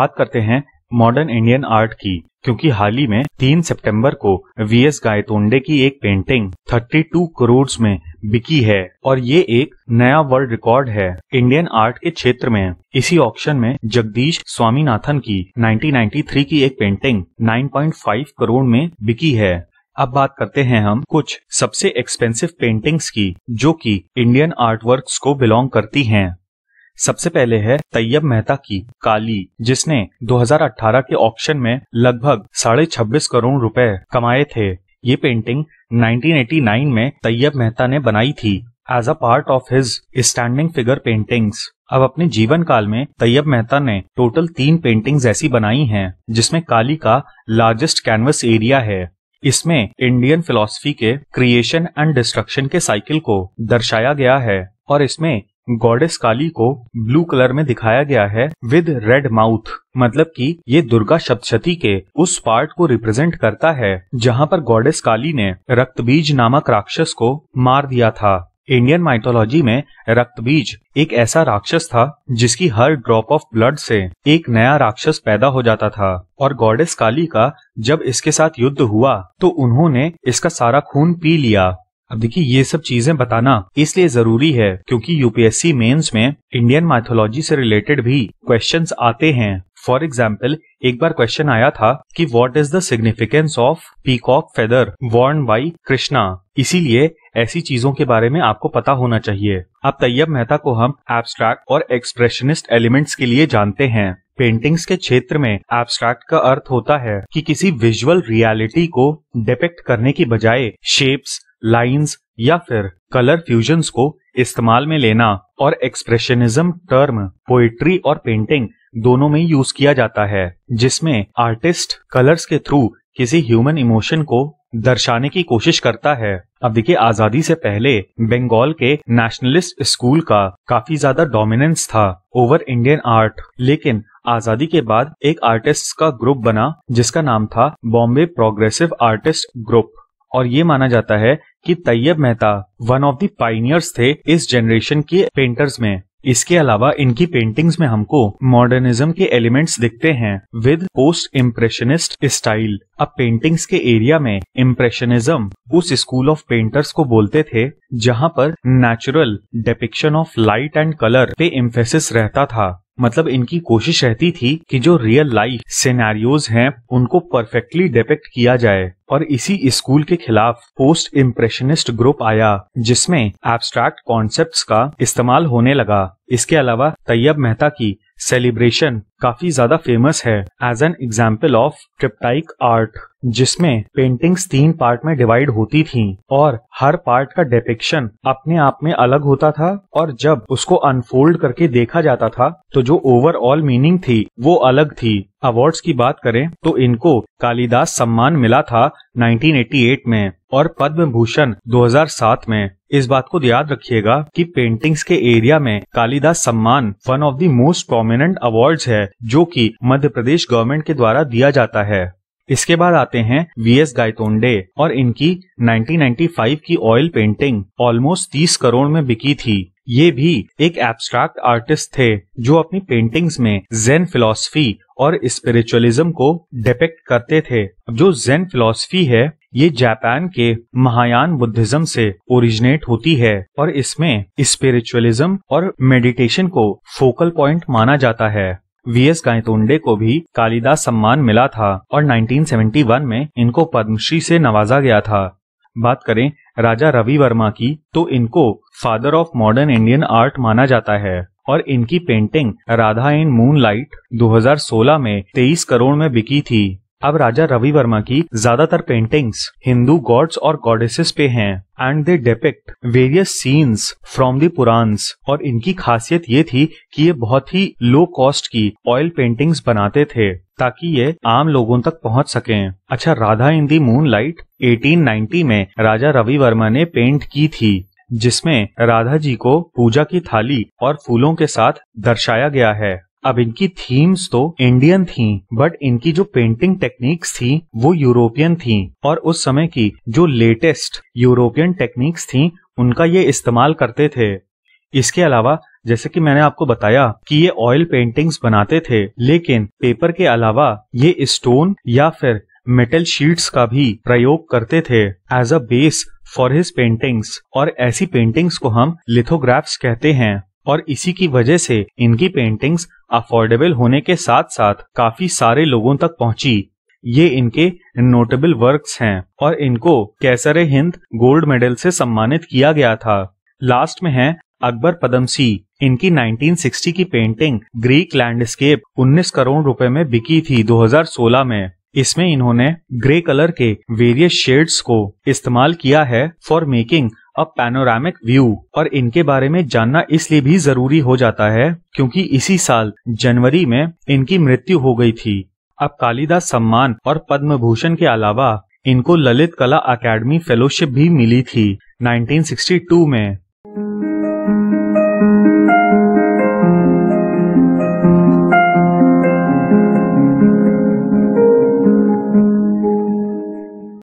बात करते हैं मॉडर्न इंडियन आर्ट की क्योंकि हाल ही में 3 सितंबर को वी एस गायतोंडे की एक पेंटिंग 32 करोड़ में बिकी है और ये एक नया वर्ल्ड रिकॉर्ड है इंडियन आर्ट के क्षेत्र में इसी ऑक्शन में जगदीश स्वामीनाथन की 1993 की एक पेंटिंग 9.5 करोड़ में बिकी है अब बात करते हैं हम कुछ सबसे एक्सपेंसिव पेंटिंग्स की जो कि इंडियन आर्ट वर्क को बिलोंग करती हैं। सबसे पहले है तैयब मेहता की काली जिसने 2018 के ऑक्शन में लगभग साढ़े छब्बीस करोड़ रुपए कमाए थे ये पेंटिंग 1989 में तैयब मेहता ने बनाई थी as a part of his standing figure paintings अब अपने जीवन काल में तैयब मेहता ने टोटल तीन पेंटिंग्स ऐसी बनाई हैं जिसमें काली का लार्जेस्ट कैनवस एरिया है इसमें इंडियन फिलोसफी के क्रिएशन एंड डिस्ट्रक्शन के साइकिल को दर्शाया गया है और इसमें गॉडेस काली को ब्लू कलर में दिखाया गया है विद रेड माउथ मतलब कि ये दुर्गा सप्तशती के उस पार्ट को रिप्रेजेंट करता है जहाँ पर गॉडेस काली ने रक्तबीज नामक राक्षस को मार दिया था इंडियन माइथोलॉजी में रक्तबीज एक ऐसा राक्षस था जिसकी हर ड्रॉप ऑफ ब्लड से एक नया राक्षस पैदा हो जाता था और गॉडेस काली का जब इसके साथ युद्ध हुआ तो उन्होंने इसका सारा खून पी लिया अब देखिए ये सब चीजें बताना इसलिए जरूरी है क्योंकि यूपीएससी मेंस में इंडियन माइथोलॉजी से रिलेटेड भी क्वेश्चंस आते हैं फॉर एग्जाम्पल एक बार क्वेश्चन आया था कि what is the significance of peacock feather worn by Krishna इसीलिए ऐसी चीजों के बारे में आपको पता होना चाहिए अब तैयब मेहता को हम एब्स्ट्रैक्ट और एक्सप्रेशनिस्ट एलिमेंट्स के लिए जानते हैं पेंटिंग्स के क्षेत्र में एब्स्ट्रैक्ट का अर्थ होता है कि किसी विजुअल रियलिटी को डिपेक्ट करने की बजाय शेप्स लाइंस या फिर कलर फ्यूजन्स को इस्तेमाल में लेना और एक्सप्रेशनिज्म टर्म पोएट्री और पेंटिंग दोनों में यूज किया जाता है जिसमें आर्टिस्ट कलर्स के थ्रू किसी ह्यूमन इमोशन को दर्शाने की कोशिश करता है अब देखिए आजादी से पहले बंगाल के नेशनलिस्ट स्कूल का काफी ज्यादा डोमिनेंस था ओवर इंडियन आर्ट लेकिन आजादी के बाद एक आर्टिस्ट का ग्रुप बना जिसका नाम था बॉम्बे प्रोग्रेसिव आर्टिस्ट ग्रुप और ये माना जाता है कि Tyeb Mehta one of the pioneers थे इस जनरेशन के पेंटर्स में इसके अलावा इनकी पेंटिंग्स में हमको मॉडर्निज्म के एलिमेंट्स दिखते हैं विद पोस्ट इम्प्रेशनिस्ट स्टाइल अब पेंटिंग्स के एरिया में इम्प्रेशनिज्म उस स्कूल ऑफ पेंटर्स को बोलते थे जहां पर natural depiction of light and colour पे इम्फेसिस रहता था मतलब इनकी कोशिश रहती थी कि जो रियल लाइफ सिनेरियोज हैं उनको परफेक्टली डिपेक्ट किया जाए और इसी स्कूल के खिलाफ पोस्ट इम्प्रेशनिस्ट ग्रुप आया जिसमें एब्स्ट्रैक्ट कॉन्सेप्ट्स का इस्तेमाल होने लगा इसके अलावा तैयब मेहता की सेलिब्रेशन काफी ज्यादा फेमस है as an example of triptych art जिसमें पेंटिंग्स तीन पार्ट में डिवाइड होती थीं और हर पार्ट का डिपिक्शन अपने आप में अलग होता था और जब उसको अनफोल्ड करके देखा जाता था तो जो ओवरऑल मीनिंग थी वो अलग थी अवार्ड्स की बात करें तो इनको कालिदास सम्मान मिला था 1988 में और पद्म भूषण दो में इस बात को याद रखिएगा कि पेंटिंग्स के एरिया में Kalidas Samman one of the most prominent awards है जो कि मध्य प्रदेश गवर्नमेंट के द्वारा दिया जाता है इसके बाद आते हैं वी एस गायतोंडे और इनकी 1995 की ऑयल पेंटिंग ऑलमोस्ट 30 करोड़ में बिकी थी ये भी एक एब्स्ट्रैक्ट आर्टिस्ट थे जो अपनी पेंटिंग्स में जेन फिलोसफी और स्पिरिचुअलिज्म को डिपेक्ट करते थे जो जेन फिलोसफी है ये जापान के महायान बुद्धिज्म से ओरिजिनेट होती है और इसमें स्पिरिचुअलिज्म और मेडिटेशन को फोकल पॉइंट माना जाता है वी एस गायतोंडे को भी कालिदास सम्मान मिला था और 1971 में इनको पद्मश्री से नवाजा गया था बात करें राजा रवि वर्मा की तो इनको father of modern Indian art माना जाता है और इनकी पेंटिंग राधा इन मूनलाइट 2016 में 23 करोड़ में बिकी थी अब राजा रवि वर्मा की ज्यादातर पेंटिंग्स हिंदू गॉड्स और गॉडेसेस पे हैं and they depict various scenes from the Puranas और इनकी खासियत ये थी कि ये बहुत ही लो कॉस्ट की ऑयल पेंटिंग्स बनाते थे ताकि ये आम लोगों तक पहुंच सके अच्छा Radha in the moonlight eighteen में राजा रवि वर्मा ने पेंट की थी जिसमें राधा जी को पूजा की थाली और फूलों के साथ दर्शाया गया है अब इनकी थीम्स तो इंडियन थी बट इनकी जो पेंटिंग टेक्निक्स थी वो यूरोपियन थी और उस समय की जो लेटेस्ट यूरोपियन टेक्निक्स थी उनका ये इस्तेमाल करते थे इसके अलावा जैसे कि मैंने आपको बताया कि ये ऑयल पेंटिंग्स बनाते थे लेकिन पेपर के अलावा ये स्टोन या फिर मेटल शीट्स का भी प्रयोग करते थे as a base for his paintings और ऐसी पेंटिंग्स को हम लिथोग्राफ्स कहते हैं और इसी की वजह से इनकी पेंटिंग्स अफोर्डेबल होने के साथ साथ काफी सारे लोगों तक पहुंची ये इनके नोटेबल वर्क्स हैं और इनको कैसर हिंद गोल्ड मेडल से सम्मानित किया गया था लास्ट में है अकबर पदमसी इनकी 1960 की पेंटिंग ग्रीक लैंडस्केप 19 करोड़ रुपए में बिकी थी 2016 में इसमें इन्होंने ग्रे कलर के वेरियस शेड्स को इस्तेमाल किया है for making a panoramic view और इनके बारे में जानना इसलिए भी जरूरी हो जाता है क्योंकि इसी साल जनवरी में इनकी मृत्यु हो गई थी अब कालिदास सम्मान और पद्म भूषण के अलावा इनको ललित कला अकेडमी फेलोशिप भी मिली थी 1962 में